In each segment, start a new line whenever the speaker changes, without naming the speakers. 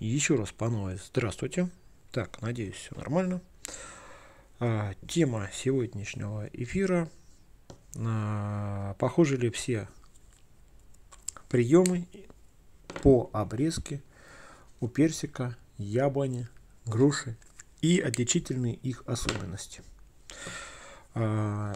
Еще раз по новой здравствуйте. Так, надеюсь, все нормально. А, тема сегодняшнего эфира. А, похожи ли все приемы по обрезке у персика, яблони, груши и отличительные их особенности. А,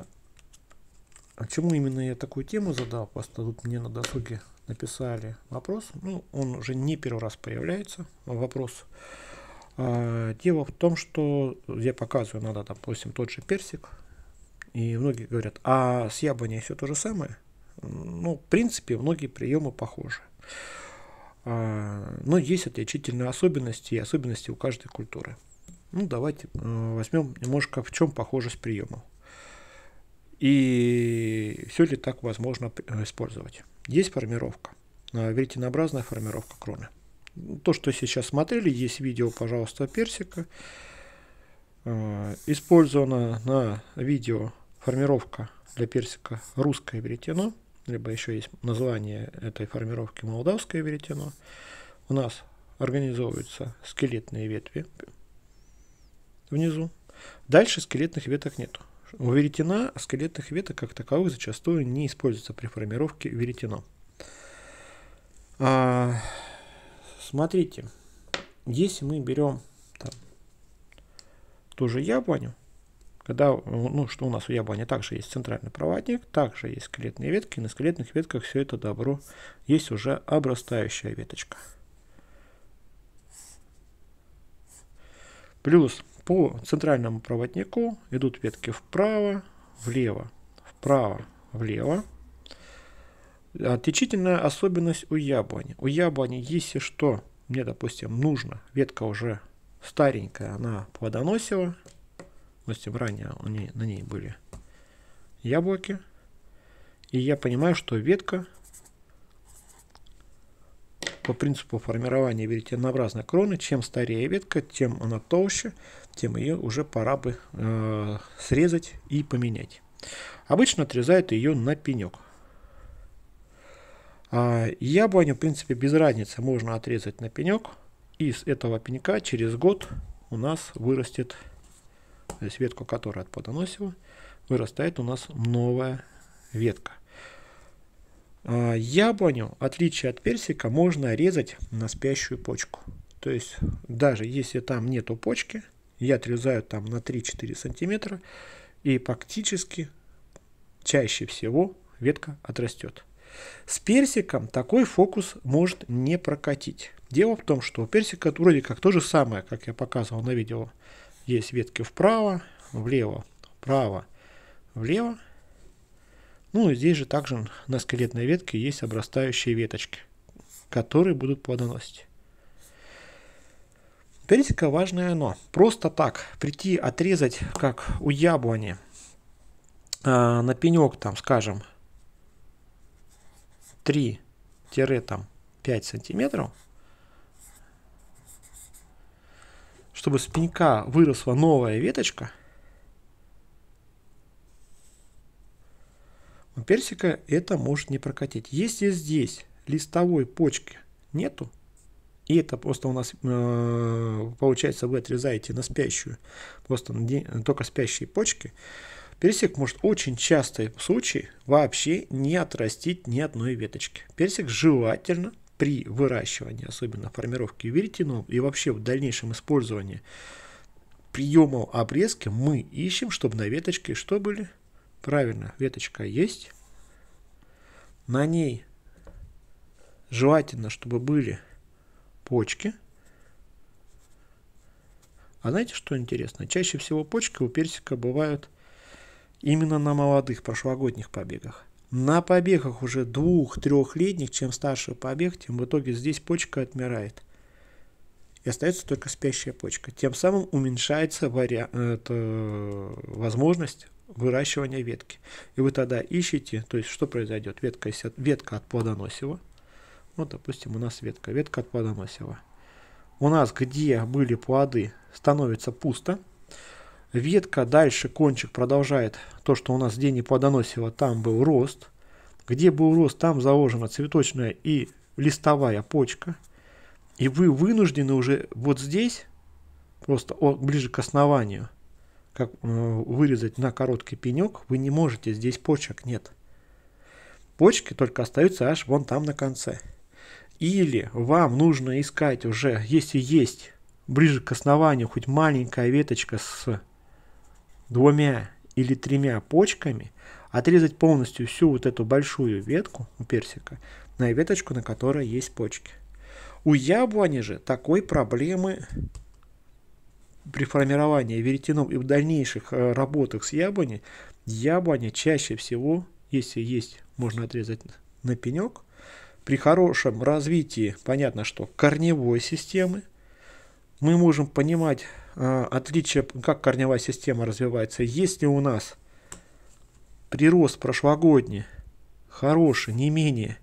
а чему именно я такую тему задал? Просто тут мне на досуге написали вопрос. Ну, он уже не первый раз появляется. Вопрос. А, дело в том, что я показываю, надо, допустим, тот же персик. И многие говорят, а с яблоней все то же самое? Ну, в принципе, многие приемы похожи. А, но есть отличительные особенности и особенности у каждой культуры. Ну, давайте э, возьмем немножко в чем похожесть приемов. И все ли так возможно э, использовать? Есть формировка, э, веретенообразная формировка кроны. То, что сейчас смотрели, есть видео, пожалуйста, персика. Э, использована на видео формировка для персика русское веретено, либо еще есть название этой формировки молдавское веретено. У нас организовываются скелетные ветви внизу. Дальше скелетных веток нету. У Веретена скелетных веток как таковых зачастую не используется при формировке веретена. А, смотрите, если мы берем там, ту же яблоню, когда, ну, что у нас у яблони также есть центральный проводник, также есть скелетные ветки, и на скелетных ветках все это добро есть уже обрастающая веточка. Плюс по центральному проводнику идут ветки вправо, влево, вправо, влево. Отличительная особенность у яблони. У яблони, если что, мне, допустим, нужно, ветка уже старенькая, она плодоносила, допустим, ранее у ней, на ней были яблоки, и я понимаю, что ветка по принципу формирования веретенообразной кроны, чем старее ветка, тем она толще, тем ее уже пора бы э, срезать и поменять. Обычно отрезают ее на пенек. А яблоню, в принципе, без разницы можно отрезать на пенек. И с этого пенька через год у нас вырастет, ветку которой от плодоносила, вырастает у нас новая ветка. А яблоню, в отличие от персика, можно резать на спящую почку. То есть даже если там нету почки – я отрезаю там на 3-4 сантиметра, и практически чаще всего ветка отрастет. С персиком такой фокус может не прокатить. Дело в том, что у персика вроде как то же самое, как я показывал на видео. Есть ветки вправо, влево, вправо, влево. Ну и здесь же также на скелетной ветке есть обрастающие веточки, которые будут плодоносить. Пересека важное оно. Просто так прийти отрезать, как у яблони, э, на пенек, там, скажем, 3-5 сантиметров, чтобы с пенька выросла новая веточка, у персика это может не прокатить. Если здесь листовой почки нету, и это просто у нас э, получается вы отрезаете на спящую, просто на день, только спящие почки. Персик может очень часто в случае вообще не отрастить ни одной веточки. Персик желательно при выращивании, особенно формировке веретенов и вообще в дальнейшем использовании приема обрезки мы ищем, чтобы на веточке что были? Правильно, веточка есть. На ней желательно, чтобы были почки. А знаете, что интересно? Чаще всего почки у персика бывают именно на молодых прошлогодних побегах. На побегах уже двух-трехлетних, чем старше побег, тем в итоге здесь почка отмирает. И остается только спящая почка. Тем самым уменьшается вариа- это возможность выращивания ветки. И вы тогда ищете, то есть что произойдет? Ветка, ветка от плодоносила – вот, допустим, у нас ветка. Ветка от плода У нас, где были плоды, становится пусто. Ветка дальше, кончик продолжает то, что у нас где не плодоносило, там был рост. Где был рост, там заложена цветочная и листовая почка. И вы вынуждены уже вот здесь, просто ближе к основанию, как э, вырезать на короткий пенек, вы не можете, здесь почек нет. Почки только остаются аж вон там на конце. Или вам нужно искать уже, если есть ближе к основанию хоть маленькая веточка с двумя или тремя почками, отрезать полностью всю вот эту большую ветку у персика на веточку, на которой есть почки. У яблони же такой проблемы при формировании веретенов и в дальнейших э, работах с яблони, яблоня чаще всего, если есть, можно отрезать на пенек – при хорошем развитии, понятно, что корневой системы, мы можем понимать э, а, отличие, как корневая система развивается. Если у нас прирост прошлогодний хороший, не менее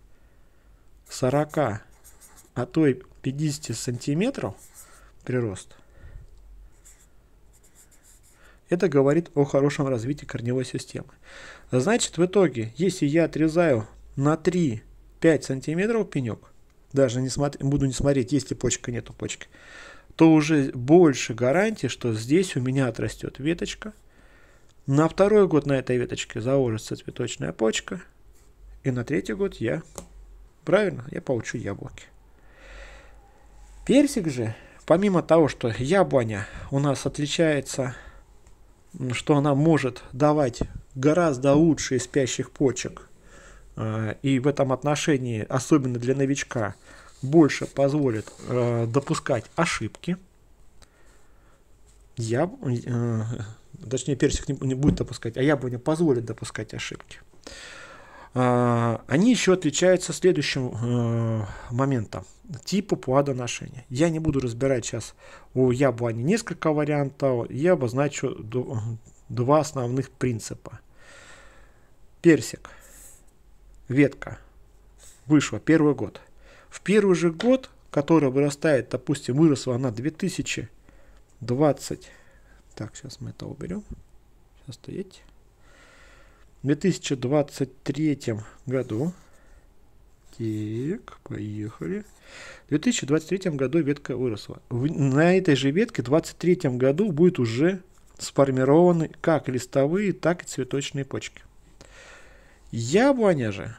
40, а то и 50 сантиметров прирост, это говорит о хорошем развитии корневой системы. Значит, в итоге, если я отрезаю на 3 5 сантиметров пенек, даже не смотри, буду не смотреть, есть ли почка, нету почки, то уже больше гарантии, что здесь у меня отрастет веточка. На второй год на этой веточке заложится цветочная почка. И на третий год я, правильно, я получу яблоки. Персик же, помимо того, что яблоня у нас отличается, что она может давать гораздо лучшие спящих почек – Э, и в этом отношении, особенно для новичка, больше позволит э, допускать ошибки. Я, э, точнее, персик не, будет допускать, а я яблоня позволит допускать ошибки. они еще отличаются следующим э, моментом. Типу плодоношения. Я не буду разбирать сейчас у яблони а несколько вариантов. Я обозначу два основных принципа. Персик – ветка вышла первый год. В первый же год, который вырастает, допустим, выросла она 2020. Так, сейчас мы это уберем. Сейчас стоять. В 2023 году. Так, поехали. В 2023 году ветка выросла. В, на этой же ветке в 2023 году будет уже сформированы как листовые, так и цветочные почки. Яблоня же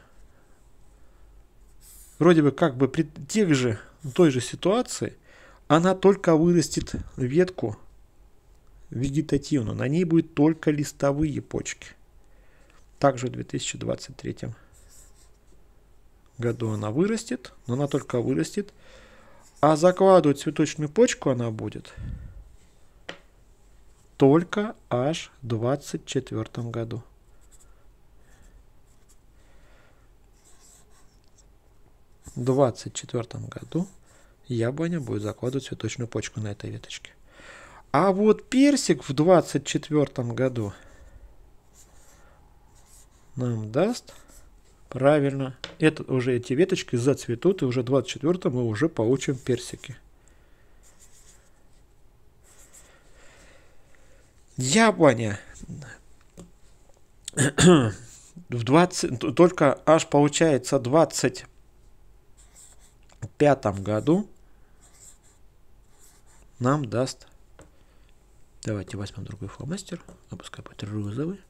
вроде бы как бы при тех же, той же ситуации, она только вырастет ветку вегетативную, на ней будет только листовые почки. Также в 2023 году она вырастет, но она только вырастет, а закладывать цветочную почку она будет только аж в 2024 году. 2024 году яблоня будет закладывать цветочную почку на этой веточке. А вот персик в 2024 году нам даст правильно. Это уже эти веточки зацветут, и уже в 24 мы уже получим персики. Яблоня в 20, только аж получается 20 пятом году нам даст... Давайте возьмем другой фломастер, а пускай будет розовый.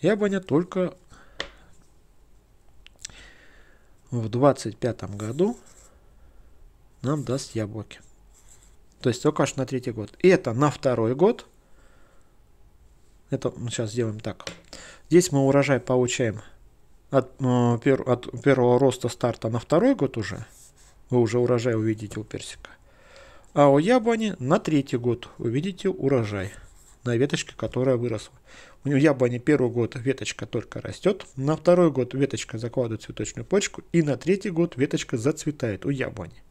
Я абонент только в двадцать пятом году нам даст яблоки. То есть только аж на третий год. И это на второй год. Это мы сейчас сделаем так. Здесь мы урожай получаем от, э, от первого роста старта на второй год уже, вы уже урожай увидите у персика. А у яблони на третий год увидите урожай на веточке, которая выросла. У него яблони первый год веточка только растет, на второй год веточка закладывает цветочную почку, и на третий год веточка зацветает у яблони.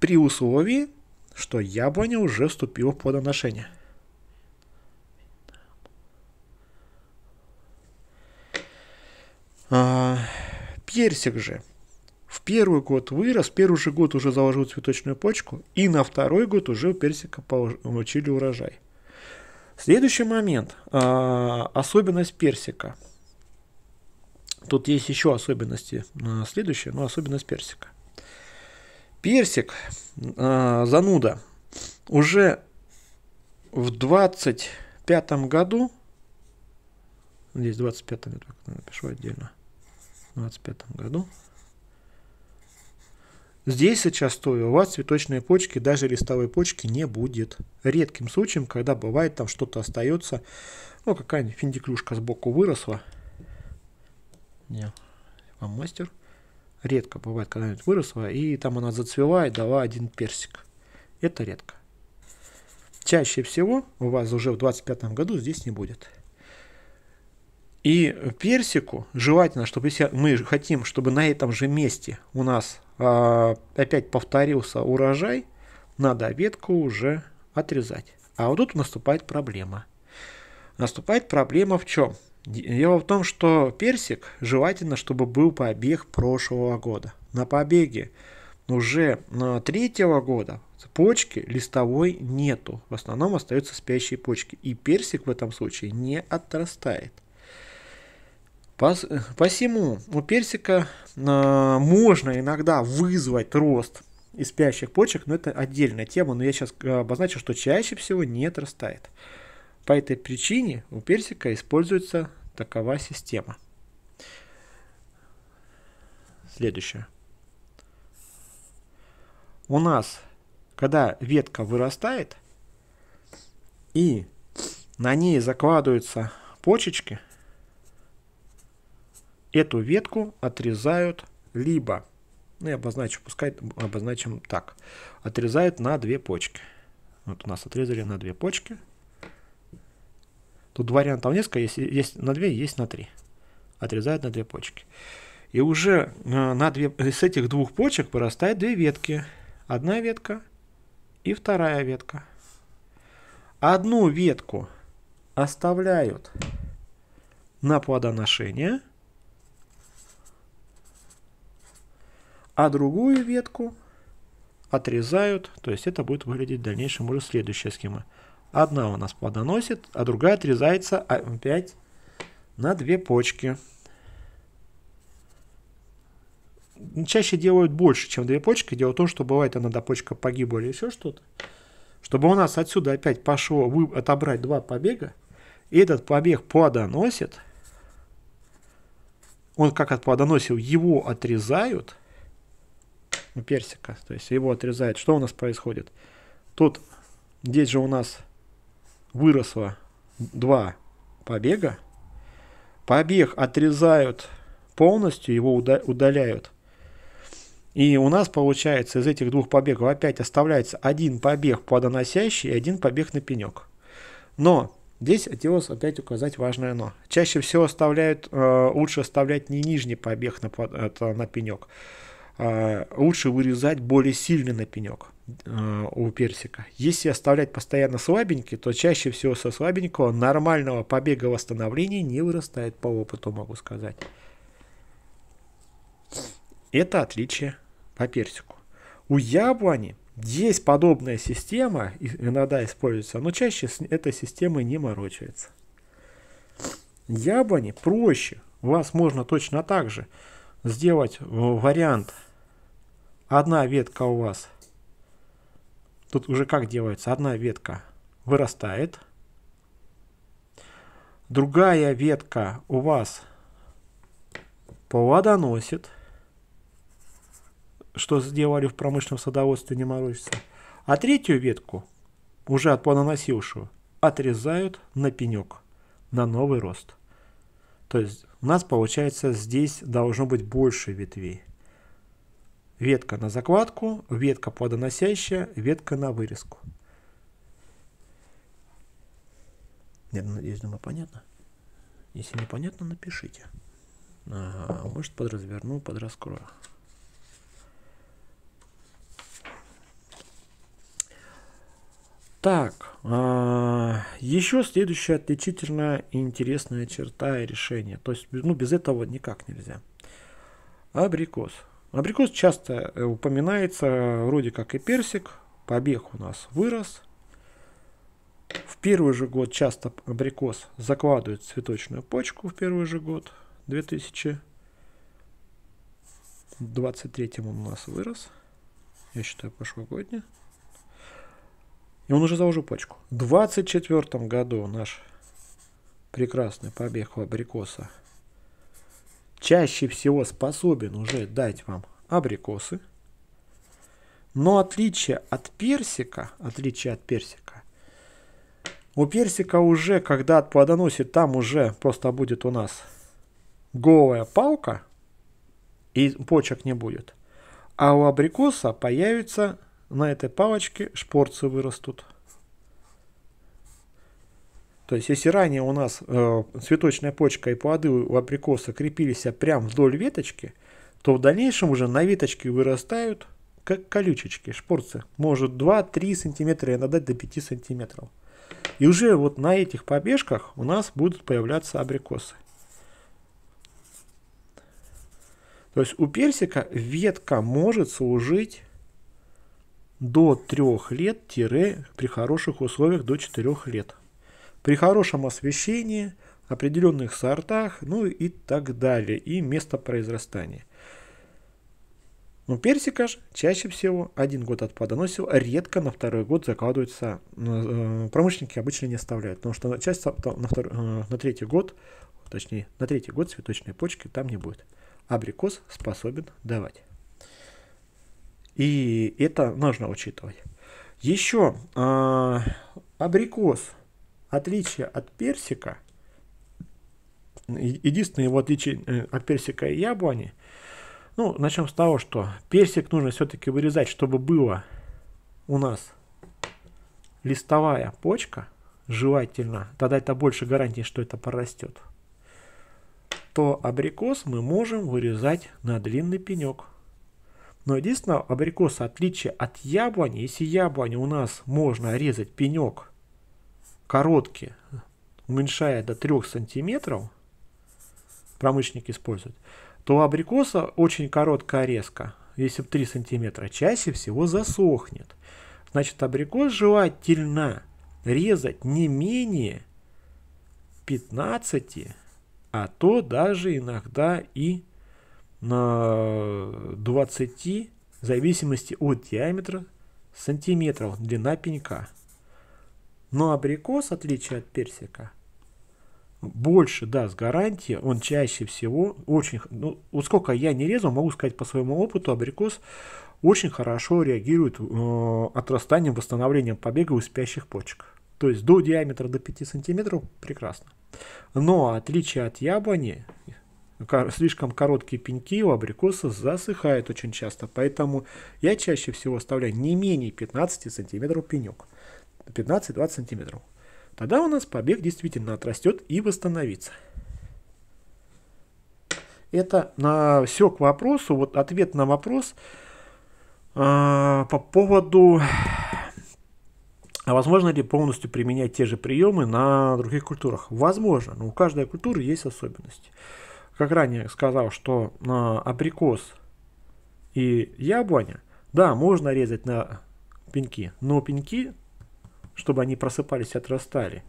При условии, что яблоня уже вступила в плодоношение – А, персик же в первый год вырос, первый же год уже заложил цветочную почку, и на второй год уже у персика получили урожай. Следующий момент. А, особенность персика. Тут есть еще особенности. А, следующая, но особенность персика. Персик, а, зануда, уже в 25 году, здесь 25 я напишу отдельно, 25 году. Здесь сейчас стоя у вас цветочные почки, даже листовой почки не будет. Редким случаем, когда бывает там что-то остается, ну какая-нибудь финдиклюшка сбоку выросла. Не, вам мастер. Редко бывает, когда-нибудь выросла, и там она зацвела и дала один персик. Это редко. Чаще всего у вас уже в 25 году здесь не будет. И персику желательно, чтобы если мы хотим, чтобы на этом же месте у нас а, опять повторился урожай, надо ветку уже отрезать. А вот тут наступает проблема. Наступает проблема в чем? Дело в том, что персик желательно, чтобы был побег прошлого года. На побеге уже а, третьего года почки листовой нету. В основном остаются спящие почки. И персик в этом случае не отрастает. Посему у персика а, можно иногда вызвать рост из спящих почек, но это отдельная тема, но я сейчас а, обозначу, что чаще всего не отрастает. По этой причине у персика используется такова система. Следующее. У нас, когда ветка вырастает и на ней закладываются почечки – эту ветку отрезают либо, ну я обозначу, пускай обозначим так, отрезают на две почки. Вот у нас отрезали на две почки. Тут вариантов несколько, есть, есть на две, есть на три. Отрезают на две почки. И уже э, на две, с этих двух почек вырастают две ветки. Одна ветка и вторая ветка. Одну ветку оставляют на плодоношение – а другую ветку отрезают, то есть это будет выглядеть в дальнейшем уже следующая схема. Одна у нас плодоносит, а другая отрезается опять на две почки. Чаще делают больше, чем две почки. Дело в том, что бывает иногда почка погибла или еще что-то. Чтобы у нас отсюда опять пошло вы, отобрать два побега, и этот побег плодоносит, он как от плодоносил его отрезают – персика, то есть его отрезает. Что у нас происходит? Тут, здесь же у нас выросло два побега. Побег отрезают полностью, его удаляют. И у нас получается из этих двух побегов опять оставляется один побег плодоносящий и один побег на пенек. Но здесь хотелось опять указать важное но. Чаще всего оставляют, э, лучше оставлять не нижний побег на, это, на пенек, а, лучше вырезать более сильный на пенек э, у персика. Если оставлять постоянно слабенький, то чаще всего со слабенького нормального побега восстановления не вырастает по опыту, могу сказать. Это отличие по персику. У яблони есть подобная система, иногда используется, но чаще с этой системой не морочается. Яблони проще. У вас можно точно так же сделать э, вариант. Одна ветка у вас. Тут уже как делается? Одна ветка вырастает. Другая ветка у вас плодоносит. Что сделали в промышленном садоводстве, не морозится. А третью ветку, уже от плодоносившую, отрезают на пенек, на новый рост. То есть у нас получается здесь должно быть больше ветвей. Ветка на закладку, ветка плодоносящая, ветка на вырезку. Я надеюсь, думаю, понятно. Если непонятно, напишите. Ага, может подразверну, подраскрою. Так, а, еще следующая отличительная и интересная черта и решение. То есть, ну, без этого никак нельзя. Абрикос. Абрикос часто э, упоминается, вроде как и персик. Побег у нас вырос. В первый же год часто абрикос закладывает цветочную почку в первый же год. 2023 он у нас вырос. Я считаю, прошлогодний. И он уже заложил почку. В 24 году наш прекрасный побег абрикоса чаще всего способен уже дать вам абрикосы. Но отличие от персика, отличие от персика, у персика уже, когда от плодоносит, там уже просто будет у нас голая палка, и почек не будет. А у абрикоса появится на этой палочке шпорцы вырастут. То есть, если ранее у нас э, цветочная почка и плоды у абрикоса крепились прямо вдоль веточки, то в дальнейшем уже на веточке вырастают как колючечки, шпорцы. Может 2-3 сантиметра, иногда до 5 сантиметров. И уже вот на этих побежках у нас будут появляться абрикосы. То есть у персика ветка может служить до 3 лет, тире, при хороших условиях до 4 лет. При хорошем освещении, определенных сортах, ну и так далее, и место произрастания. Но персикаш чаще всего один год от плодоносил, редко на второй год закладывается э, промышленники обычно не оставляют, потому что часть на, второй, э, на третий год, точнее на третий год цветочной почки там не будет. Абрикос способен давать. И это нужно учитывать. Еще э, абрикос, отличие от персика, единственное его отличие э, от персика и яблони, ну, начнем с того, что персик нужно все-таки вырезать, чтобы было у нас листовая почка, желательно, тогда это больше гарантии, что это порастет, то абрикос мы можем вырезать на длинный пенек. Но единственное, абрикос, отличие от яблони, если яблони у нас можно резать пенек короткий, уменьшая до 3 сантиметров, промышленник использует, то у абрикоса очень короткая резка, если в 3 сантиметра, чаще всего засохнет. Значит, абрикос желательно резать не менее 15, а то даже иногда и на 20 в зависимости от диаметра сантиметров длина пенька. Но ну, а абрикос, в отличие от персика, больше да, с гарантией, он чаще всего очень, ну, вот сколько я не резал, могу сказать по своему опыту, абрикос очень хорошо реагирует э, отрастанием, восстановлением побега у спящих почек. То есть до диаметра до 5 сантиметров прекрасно. Но отличие от яблони, слишком короткие пеньки у абрикоса засыхают очень часто, поэтому я чаще всего оставляю не менее 15 сантиметров пенек, 15-20 сантиметров. Тогда у нас побег действительно отрастет и восстановится. Это на все к вопросу, вот ответ на вопрос э, по поводу, а возможно ли полностью применять те же приемы на других культурах? Возможно, но у каждой культуры есть особенности как ранее сказал, что э, абрикос и яблоня, да, можно резать на пеньки, но пеньки, чтобы они просыпались и отрастали,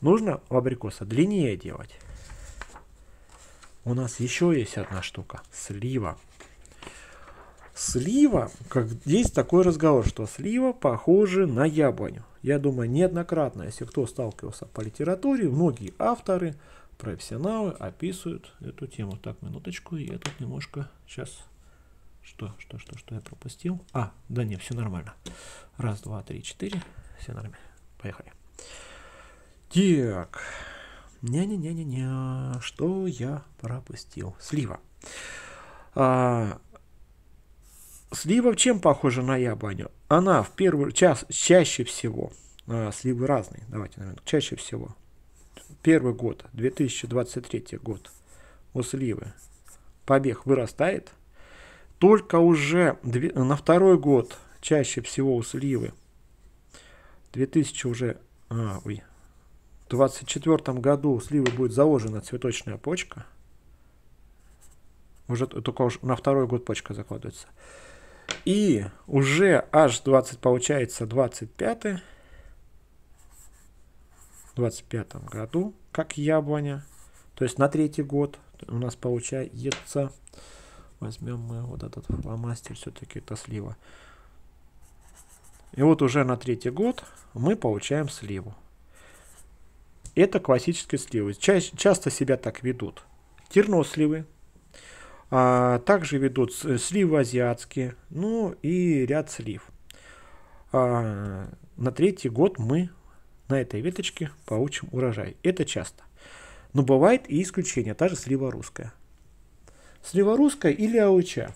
нужно у абрикоса длиннее делать. У нас еще есть одна штука – слива. Слива, как есть такой разговор, что слива похожа на яблоню. Я думаю, неоднократно, если кто сталкивался по литературе, многие авторы профессионалы описывают эту тему. Так, минуточку, я тут немножко сейчас... Что, что, что, что я пропустил? А, да не, все нормально. Раз, два, три, четыре. Все нормально. Поехали. Так. Не-не-не-не-не. Что я пропустил? Слива. А, слива чем похожа на яблоню? Она в первый час чаще всего. А, сливы разные. Давайте, наверное, чаще всего первый год, 2023 год, у сливы побег вырастает, только уже на второй год чаще всего у сливы 2000 уже, а, ой, в 2024 году у сливы будет заложена цветочная почка. Уже только уж на второй год почка закладывается. И уже аж 20, получается, 25 2025 году, как яблоня. То есть на третий год у нас получается, возьмем мы вот этот фломастер, все-таки это слива. И вот уже на третий год мы получаем сливу. Это классические сливы. Ча часто себя так ведут. Терносливы. А, также ведут сливы азиатские. Ну и ряд слив. А, на третий год мы на этой веточке получим урожай. Это часто. Но бывает и исключение, та же слива русская. Слива русская или ауча.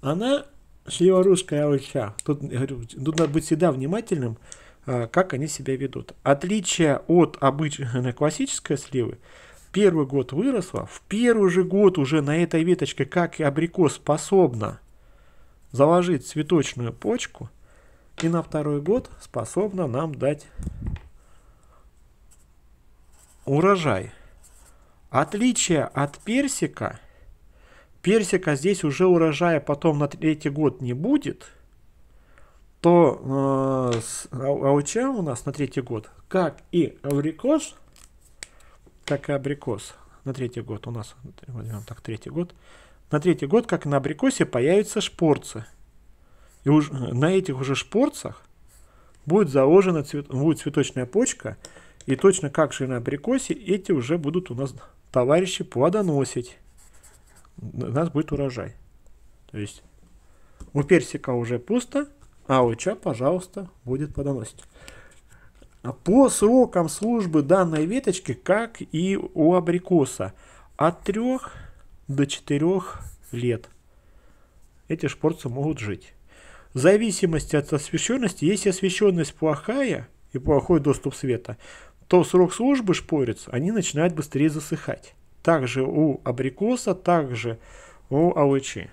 Она, слива русская ауча, тут, тут надо быть всегда внимательным, а, как они себя ведут. Отличие от обычной классической сливы, первый год выросла, в первый же год уже на этой веточке, как и абрикос, способна заложить цветочную почку – и на второй год способна нам дать урожай. Отличие от персика, персика здесь уже урожая потом на третий год не будет, то э, с аучем а у нас на третий год, как и абрикос, как и абрикос, на третий год у нас, возьмем так, третий год, на третий год, как и на абрикосе, появятся шпорцы – и уж э, на этих уже шпорцах будет заложена цвет, будет цветочная почка, и точно как же на абрикосе, эти уже будут у нас товарищи плодоносить. У нас будет урожай. То есть у персика уже пусто, а у ча, пожалуйста, будет плодоносить. А по срокам службы данной веточки, как и у абрикоса, от 3 до 4 лет эти шпорцы могут жить. В зависимости от освещенности, если освещенность плохая и плохой доступ света, то срок службы шпорец, они начинают быстрее засыхать. Также у абрикоса, также у алычи.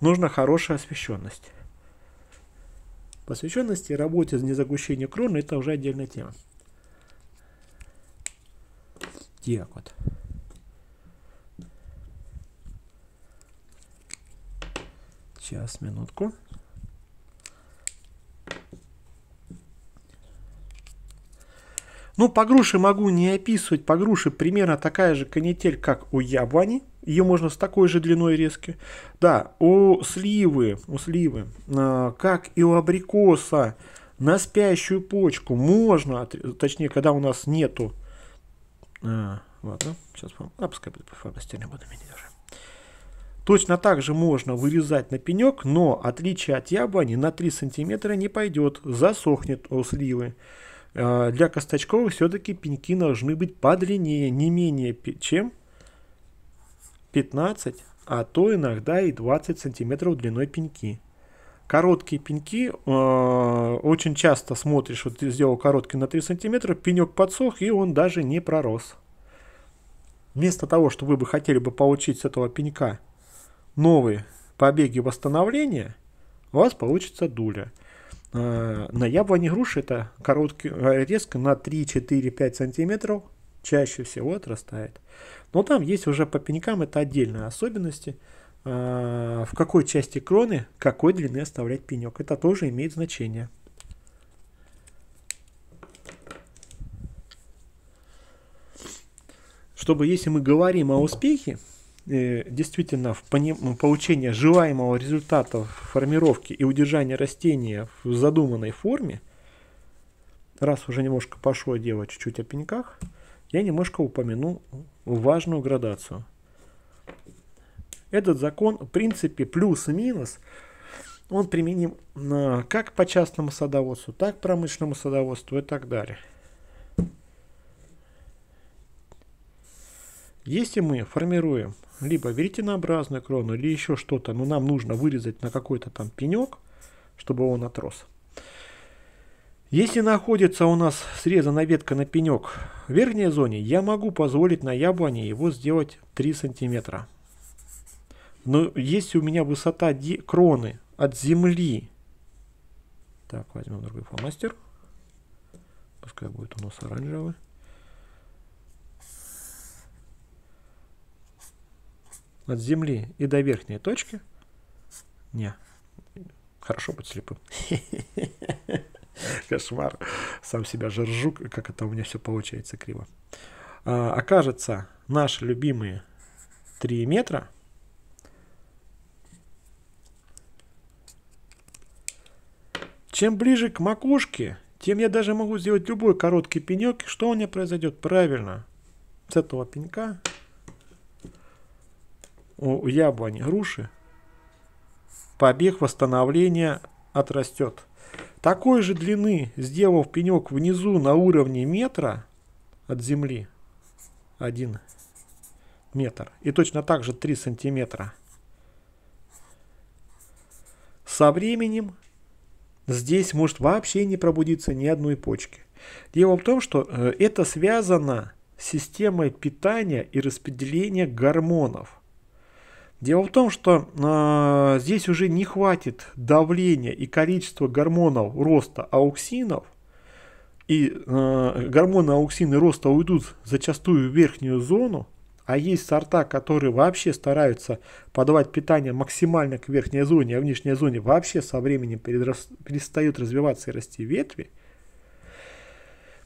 Нужна хорошая освещенность. По Посвященности работе за незагущение кроны это уже отдельная тема. Так вот. Сейчас, минутку. Ну, по груши могу не описывать. По груши примерно такая же канитель, как у яблони. Ее можно с такой же длиной резки. Да, у сливы, у сливы, а, как и у абрикоса, на спящую почку можно, точнее, когда у нас нету... Э, ладно, сейчас вам апскай постельно буду меня держать. Точно так же можно вырезать на пенек, но отличие от яблони на 3 сантиметра не пойдет, засохнет у сливы. А, для косточковых все-таки пеньки должны быть подлиннее, не менее чем 15, а то иногда и 20 сантиметров длиной пеньки. Короткие пеньки, э, очень часто смотришь, вот ты сделал короткий на 3 сантиметра, пенек подсох и он даже не пророс. Вместо того, что вы бы хотели бы получить с этого пенька новые побеги восстановления, у вас получится дуля. Э, на яблони груши это короткий э, резко на 3-4-5 сантиметров чаще всего отрастает. Но там есть уже по пенькам это отдельные особенности, э, в какой части кроны какой длины оставлять пенек. Это тоже имеет значение. Чтобы если мы говорим о успехе, Э, действительно в получение желаемого результата формировки и удержания растения в задуманной форме, раз уже немножко пошло дело чуть-чуть о пеньках, я немножко упомяну важную градацию. Этот закон, в принципе, плюс-минус, он применим э, как по частному садоводству, так промышленному садоводству и так далее. Если мы формируем либо веретенообразную крону, или еще что-то, но нам нужно вырезать на какой-то там пенек, чтобы он отрос. Если находится у нас срезана ветка на пенек в верхней зоне, я могу позволить на яблоне его сделать 3 сантиметра. Но если у меня высота кроны от земли, так, возьмем другой фломастер, пускай будет у нас оранжевый, от земли и до верхней точки. Не, хорошо быть слепым. Кошмар. Сам себя же как это у меня все получается криво. А, окажется, наши любимые 3 метра Чем ближе к макушке, тем я даже могу сделать любой короткий пенек. Что у меня произойдет? Правильно, с этого пенька у яблони, груши, побег восстановления отрастет. Такой же длины, сделав пенек внизу на уровне метра от земли, один метр, и точно так же 3 сантиметра, со временем здесь может вообще не пробудиться ни одной почки. Дело в том, что э, это связано с системой питания и распределения гормонов – Дело в том, что э, здесь уже не хватит давления и количества гормонов роста ауксинов, и э, гормоны ауксины роста уйдут зачастую в верхнюю зону, а есть сорта, которые вообще стараются подавать питание максимально к верхней зоне, а в нижней зоне вообще со временем перерас... перестают развиваться и расти ветви.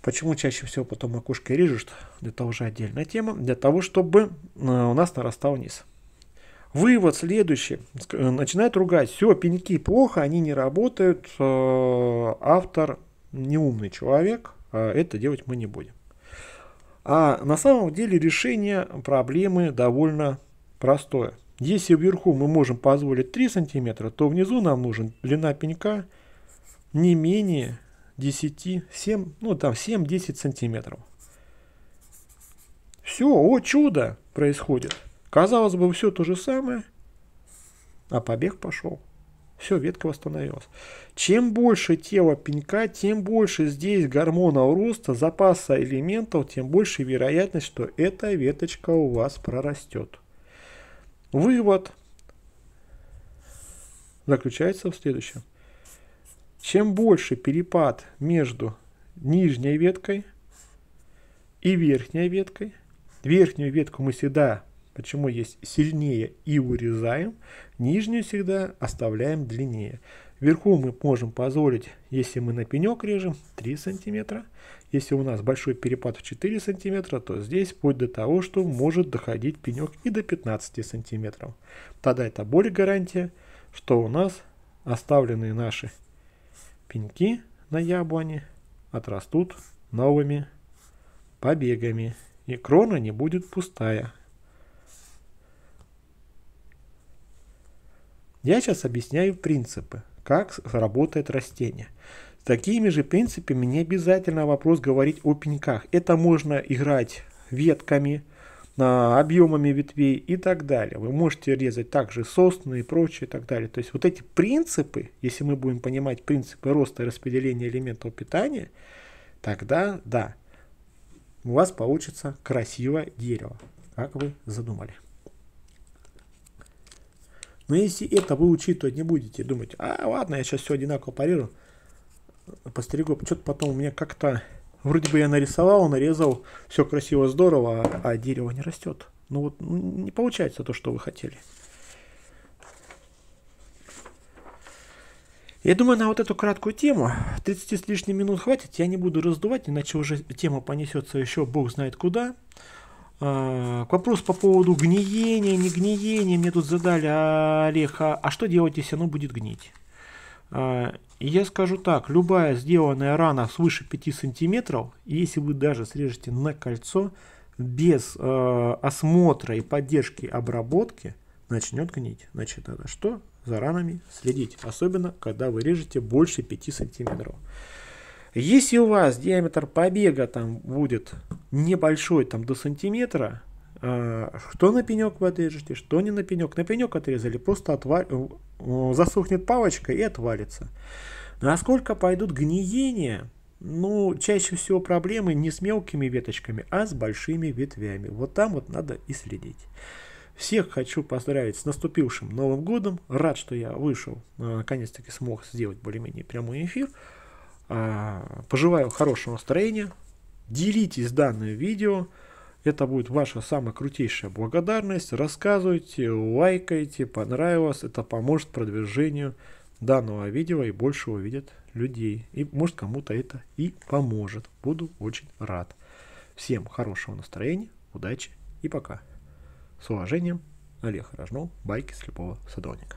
Почему чаще всего потом макушкой режут? Это уже отдельная тема. Для того, чтобы а, у нас нарастал низ. Вывод следующий. Э, начинает ругать. Все, пеньки плохо, они не работают. Э, автор неумный человек. А это делать мы не будем. А на самом деле решение проблемы довольно простое. Если вверху мы можем позволить 3 сантиметра, то внизу нам нужен длина пенька не менее 10, 7, ну там 7-10 сантиметров. Все, о чудо происходит. Казалось бы, все то же самое, а побег пошел. Все, ветка восстановилась. Чем больше тело пенька, тем больше здесь гормонов роста, запаса элементов, тем больше вероятность, что эта веточка у вас прорастет. Вывод заключается в следующем. Чем больше перепад между нижней веткой и верхней веткой, верхнюю ветку мы всегда Почему есть сильнее и урезаем, нижнюю всегда оставляем длиннее. Вверху мы можем позволить, если мы на пенек режем, 3 сантиметра. Если у нас большой перепад в 4 сантиметра, то здесь вплоть до того, что может доходить пенек и до 15 сантиметров. Тогда это более гарантия, что у нас оставленные наши пеньки на яблоне отрастут новыми побегами и крона не будет пустая, Я сейчас объясняю принципы, как работает растение. С такими же принципами не обязательно вопрос говорить о пеньках. Это можно играть ветками, а, объемами ветвей и так далее. Вы можете резать также сосны и прочее и так далее. То есть вот эти принципы, если мы будем понимать принципы роста и распределения элементов питания, тогда да, у вас получится красивое дерево, как вы задумали. Но если это вы учитывать не будете, думать, а ладно, я сейчас все одинаково парирую, постригу что-то потом у меня как-то, вроде бы я нарисовал, нарезал, все красиво, здорово, а, а дерево не растет. Ну вот ну, не получается то, что вы хотели. Я думаю, на вот эту краткую тему 30 с лишним минут хватит. Я не буду раздувать, иначе уже тема понесется еще бог знает куда. А, к вопросу по поводу гниения, не гниения, мне тут задали а, Олеха, а что делать, если оно будет гнить? А, я скажу так, любая сделанная рана свыше 5 сантиметров, если вы даже срежете на кольцо, без э, осмотра и поддержки обработки начнет гнить. Значит, надо что? За ранами следить, особенно когда вы режете больше 5 сантиметров. Если у вас диаметр побега там будет небольшой, там до сантиметра, а, что на пенек вы отрежете, что не на пенек. На пенек отрезали, просто отвал э, э, засохнет палочка и отвалится. Насколько пойдут гниения, ну, чаще всего проблемы не с мелкими веточками, а с большими ветвями. Вот там вот надо и следить. Всех хочу поздравить с наступившим Новым Годом. Рад, что я вышел, э, наконец-таки смог сделать более-менее прямой эфир. А, пожелаю хорошего настроения, Делитесь данным видео. Это будет ваша самая крутейшая благодарность. Рассказывайте, лайкайте, понравилось. Это поможет продвижению данного видео и больше увидят людей. И может кому-то это и поможет. Буду очень рад. Всем хорошего настроения, удачи и пока. С уважением, Олег Рожнов, байки слепого садовника.